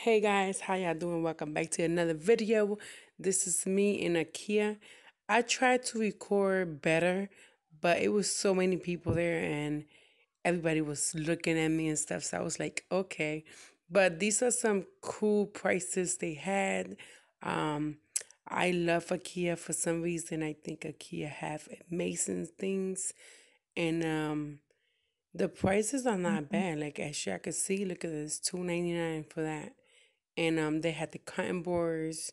hey guys how y'all doing welcome back to another video this is me in ikea i tried to record better but it was so many people there and everybody was looking at me and stuff so i was like okay but these are some cool prices they had um i love ikea for some reason i think ikea have amazing things and um the prices are not mm-hmm. bad like as you can see look at this 2.99 for that and um, they had the cutting boards,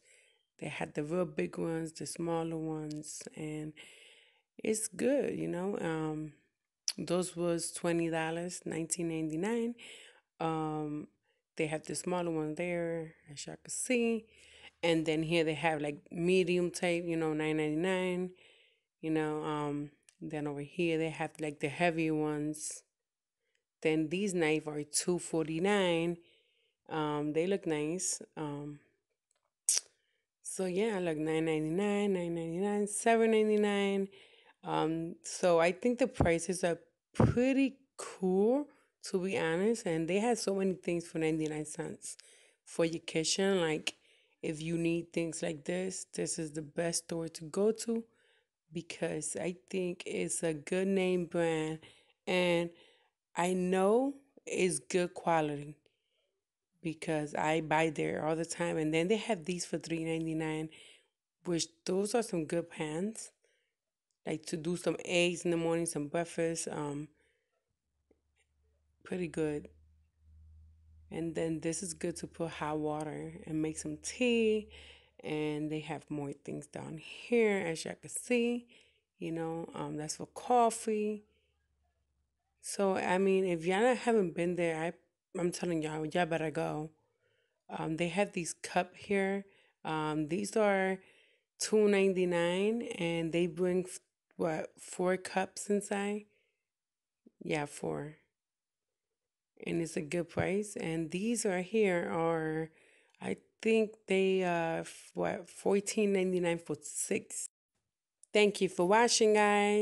they had the real big ones, the smaller ones, and it's good, you know. Um, those was twenty dollars, nineteen ninety nine. Um, they have the smaller one there, as y'all can see, and then here they have like medium type, you know, nine ninety nine. You know, um, then over here they have like the heavy ones. Then these knife are two forty nine um, they look nice. Um, so yeah, like nine ninety nine, nine ninety nine, seven ninety nine. Um, so I think the prices are pretty cool to be honest, and they had so many things for ninety nine cents for your kitchen. Like if you need things like this, this is the best store to go to because I think it's a good name brand and I know it's good quality because I buy there all the time. And then they have these for three ninety nine, which those are some good pants. Like to do some eggs in the morning, some breakfast, um pretty good. And then this is good to put hot water and make some tea. And they have more things down here, as y'all can see. You know, um, that's for coffee. So I mean, if y'all haven't been there, I I'm telling y'all, y'all better go. Um, they have these cup here. Um, these are two ninety nine, and they bring what four cups inside. Yeah, four. And it's a good price. And these are here are, I think they uh what fourteen ninety nine for six. Thank you for watching, guys.